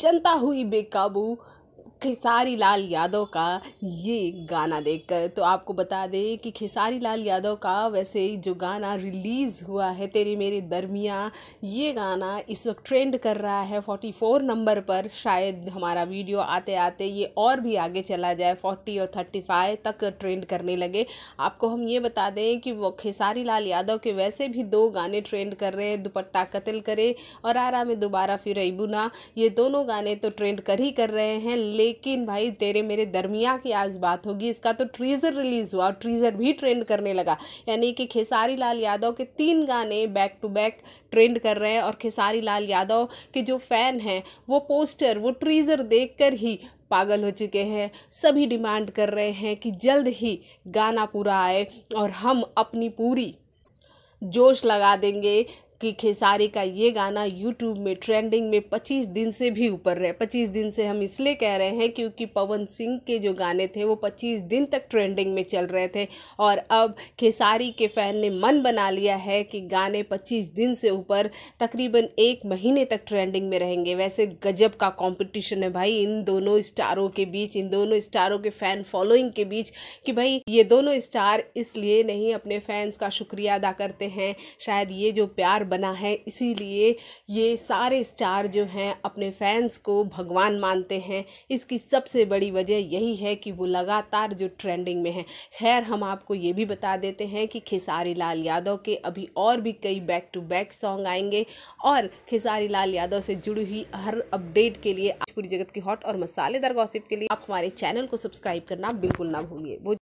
जनता हुई बेकाबू खेसारी लाल यादव का ये गाना देखकर तो आपको बता दें कि खेसारी लाल यादव का वैसे जो गाना रिलीज़ हुआ है तेरे मेरे दरमिया ये गाना इस वक्त ट्रेंड कर रहा है 44 नंबर पर शायद हमारा वीडियो आते आते ये और भी आगे चला जाए 40 और 35 तक ट्रेंड करने लगे आपको हम ये बता दें कि वो खेसारी लाल यादव के वैसे भी दो गाने ट्रेंड कर रहे हैं दुपट्टा कत्ल करे और आरा में दोबारा फिर इबुना ये दोनों गाने तो ट्रेंड कर ही कर रहे हैं लेकिन भाई तेरे मेरे दरमिया की आज बात होगी इसका तो ट्रीजर रिलीज़ हुआ और ट्रीजर भी ट्रेंड करने लगा यानी कि खेसारी लाल यादव के तीन गाने बैक टू बैक ट्रेंड कर रहे हैं और खेसारी लाल यादव के जो फ़ैन हैं वो पोस्टर वो ट्रीजर देख ही पागल हो चुके हैं सभी डिमांड कर रहे हैं कि जल्द ही गाना पूरा आए और हम अपनी पूरी जोश लगा देंगे कि खेसारी का ये गाना यूट्यूब में ट्रेंडिंग में 25 दिन से भी ऊपर रहे 25 दिन से हम इसलिए कह रहे हैं क्योंकि पवन सिंह के जो गाने थे वो 25 दिन तक ट्रेंडिंग में चल रहे थे और अब खेसारी के फैन ने मन बना लिया है कि गाने 25 दिन से ऊपर तकरीबन एक महीने तक ट्रेंडिंग में रहेंगे वैसे गजब का कॉम्पिटिशन है भाई इन दोनों स्टारों के बीच इन दोनों स्टारों के फ़ैन फॉलोइंग के बीच कि भाई ये दोनों स्टार इसलिए नहीं अपने फैंस का शुक्रिया अदा करते हैं शायद ये जो प्यार बना है इसीलिए ये सारे स्टार जो हैं अपने फैंस को भगवान मानते हैं इसकी सबसे बड़ी वजह यही है कि वो लगातार जो ट्रेंडिंग में है खैर हम आपको ये भी बता देते हैं कि खेसारी लाल यादव के अभी और भी कई बैक टू बैक सॉन्ग आएंगे और खेसारी लाल यादव से जुड़ी हुई हर अपडेट के लिए पूरी जगत की हॉट और मसालेदार गॉसिप के लिए आप हमारे चैनल को सब्सक्राइब करना बिल्कुल ना भूलिए